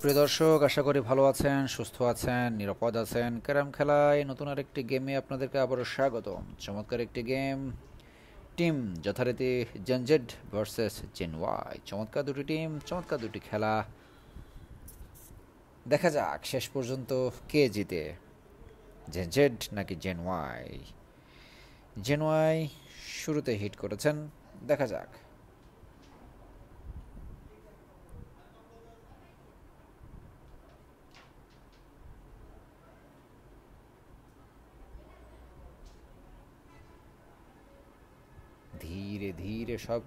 প্রিয় দর্শক আশা করি ভালো আছেন সুস্থ আছেন নিরাপদ আছেন ক্যারাম খেলায় নতুন আরেকটি গেমে আপনাদেরকে আবারও স্বাগত চমৎকার একটি গেম টিম যথারীতি জেনজেড ভার্সেস জেনওয়াই চমৎকার দুটি টিম চমৎকার দুটি খেলা দেখা যাক শেষ পর্যন্ত কে জিতে জেনজেড নাকি জেনওয়াই জেনওয়াই শুরুতে হিট করেছেন দেখা যাক ধীরে ধীরে সব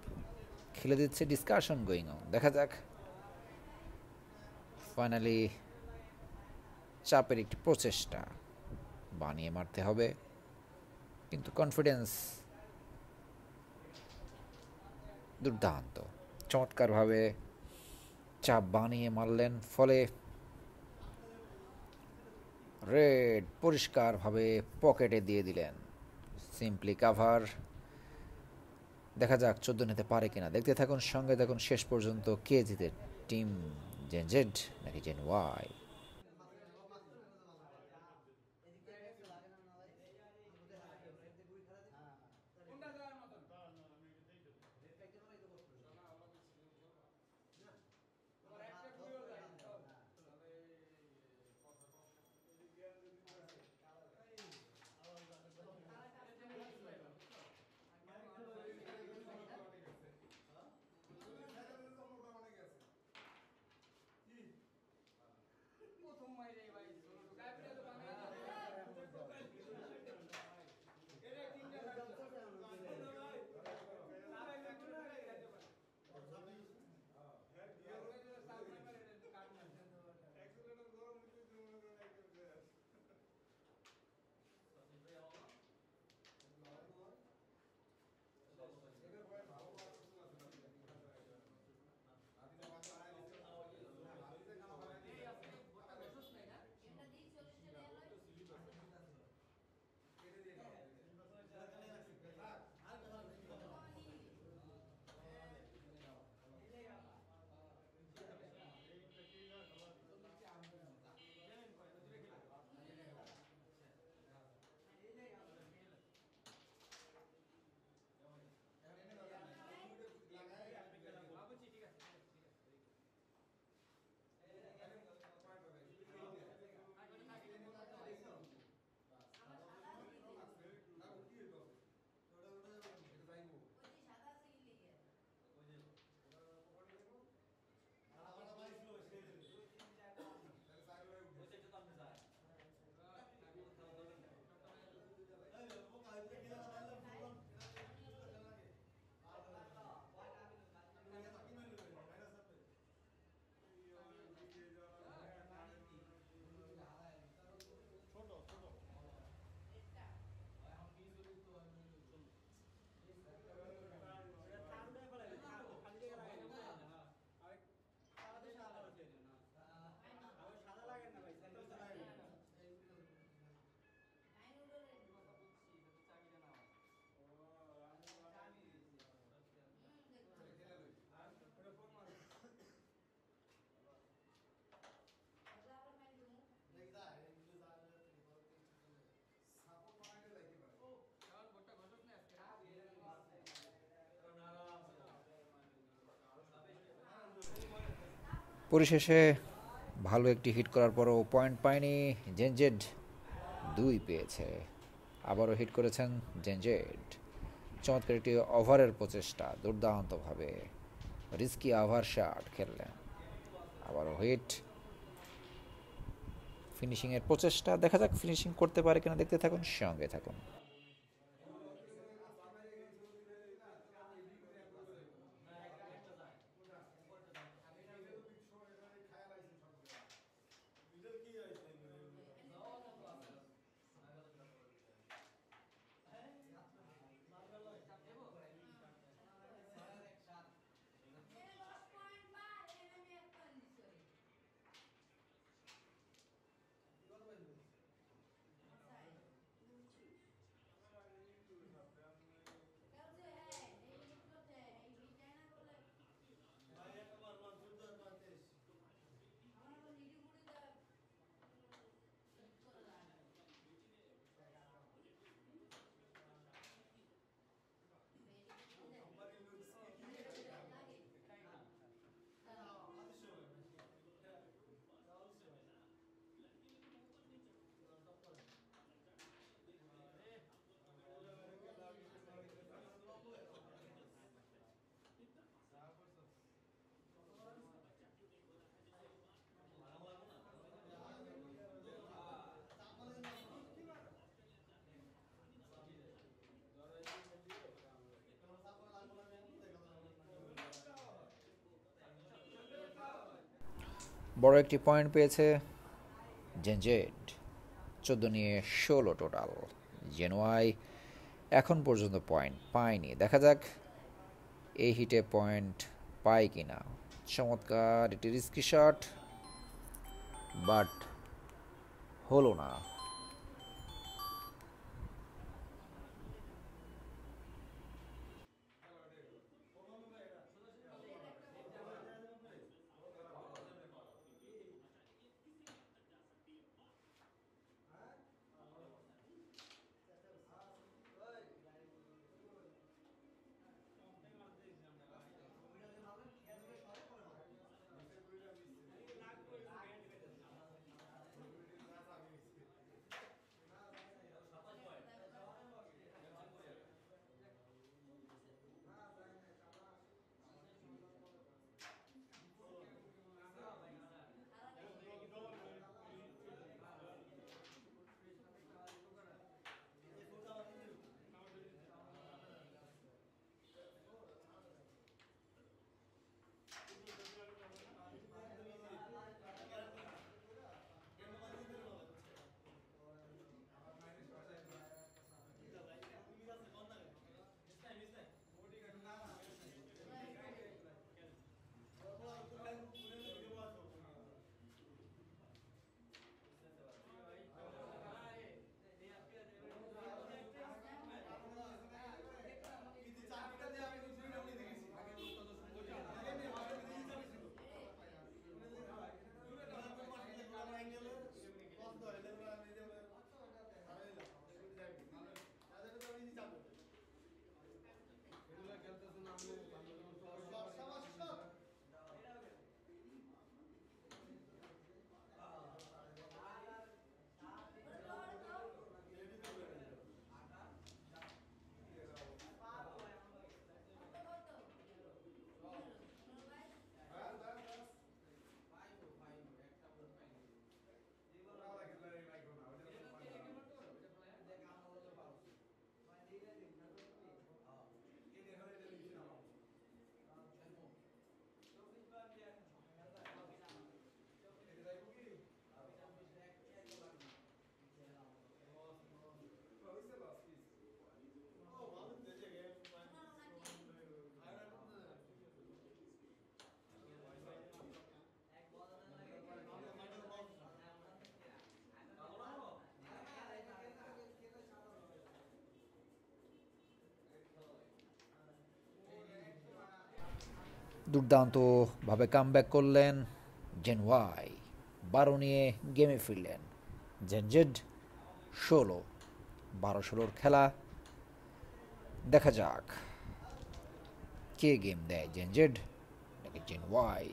খেলে দিচ্ছে ডিসকাশন গোয়িং অন দেখা যাক ফাইনালি চাপের একটি প্রচেষ্টা বানিয়ে মারতে হবে কিন্তু কনফিডেন্স দুর্দান্ত চমৎকারভাবে চাপ বানিয়ে মারলেন ফলে রেড পরিষ্কারভাবে পকেটে দিয়ে দিলেন সিম্পলি কাভার দেখা যাক চোদ্দ নিতে পারে কিনা দেখতে থাকুন সঙ্গে দেখুন শেষ পর্যন্ত কে জিতে টিম জেন জেড নাকি জেন ওয়াই পরিশেষে ভালো একটি হিট করার পরও পয়েন্ট পায়নি জেনজেড দুই পেয়েছে আবারও হিট করেছেন জেনজেড চমৎকার একটি ওভারের প্রচেষ্টা দুর্দান্তভাবে রিস্কি ওভার শার্ট খেললেন আবারও হিট ফিনিশিংয়ের প্রচেষ্টা দেখা যাক ফিনিশিং করতে পারে কিনা দেখতে থাকুন সঙ্গে থাকুন বড় একটি পয়েন্ট পেয়েছে জেনজেড চোদ্দো নিয়ে ষোলো টোটাল জেনোয়াই এখন পর্যন্ত পয়েন্ট পায়নি দেখা যাক এই হিটে পয়েন্ট পায় কি না চমৎকার এটি রিস্কি শট বাট হলো না দুর্দান্তভাবে কামব্যাক করলেন জেন ওয়াই বারো নিয়ে গেমে ফিরলেন জেন জেড ষোলো বারো ষোলোর খেলা দেখা যাক কে গেম দেয় জেন জেড নাকি Gen Y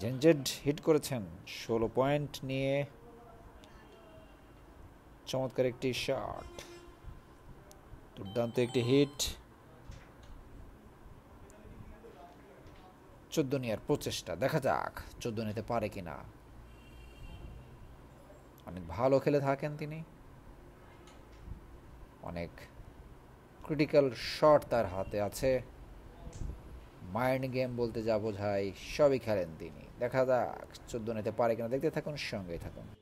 Gen Z hit করেছেন ষোলো পয়েন্ট নিয়ে চমৎকার একটি শট দুর্দান্ত একটি হিট চোদ্দ নেওয়ার প্রচেষ্টা দেখা যাক চোদ্দ নিতে পারে কি না অনেক ভালো খেলে থাকেন তিনি অনেক ক্রিটিক্যাল শট তার হাতে আছে মাইন্ড গেম বলতে যা বোঝায় সবই খেলেন তিনি দেখা যাক চোদ্দ নিতে পারে কিনা দেখতে থাকুন সঙ্গেই থাকুন